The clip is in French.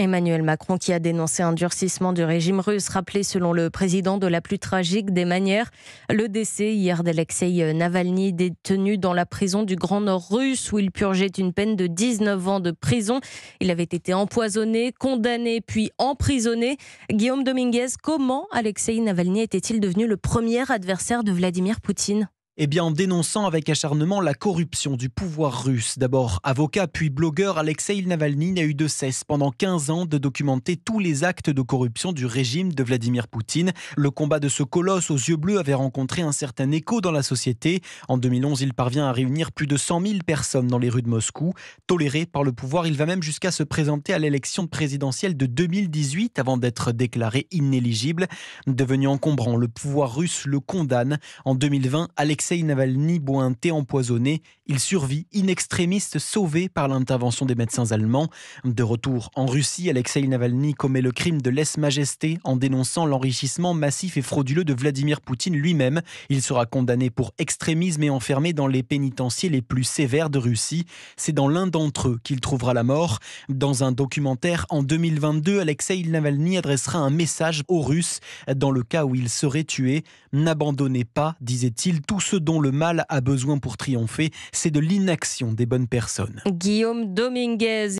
Emmanuel Macron qui a dénoncé un durcissement du régime russe, rappelé selon le président de la plus tragique des manières, le décès hier d'Alexei Navalny, détenu dans la prison du Grand Nord russe où il purgeait une peine de 19 ans de prison. Il avait été empoisonné, condamné, puis emprisonné. Guillaume Dominguez, comment Alexei Navalny était-il devenu le premier adversaire de Vladimir Poutine eh bien, en dénonçant avec acharnement la corruption du pouvoir russe. D'abord avocat, puis blogueur, Alexei Navalny n'a eu de cesse pendant 15 ans de documenter tous les actes de corruption du régime de Vladimir Poutine. Le combat de ce colosse aux yeux bleus avait rencontré un certain écho dans la société. En 2011, il parvient à réunir plus de 100 000 personnes dans les rues de Moscou. Toléré par le pouvoir, il va même jusqu'à se présenter à l'élection présidentielle de 2018 avant d'être déclaré inéligible. Devenu encombrant, le pouvoir russe le condamne. En 2020, Alexei Alexei Navalny boit empoisonné. Il survit, inextrémiste, sauvé par l'intervention des médecins allemands. De retour en Russie, Alexei Navalny commet le crime de lèse-majesté en dénonçant l'enrichissement massif et frauduleux de Vladimir Poutine lui-même. Il sera condamné pour extrémisme et enfermé dans les pénitenciers les plus sévères de Russie. C'est dans l'un d'entre eux qu'il trouvera la mort. Dans un documentaire en 2022, Alexei Navalny adressera un message aux Russes dans le cas où il serait tué. N'abandonnez pas, disait-il, tous ce dont le mal a besoin pour triompher, c'est de l'inaction des bonnes personnes. Guillaume Dominguez.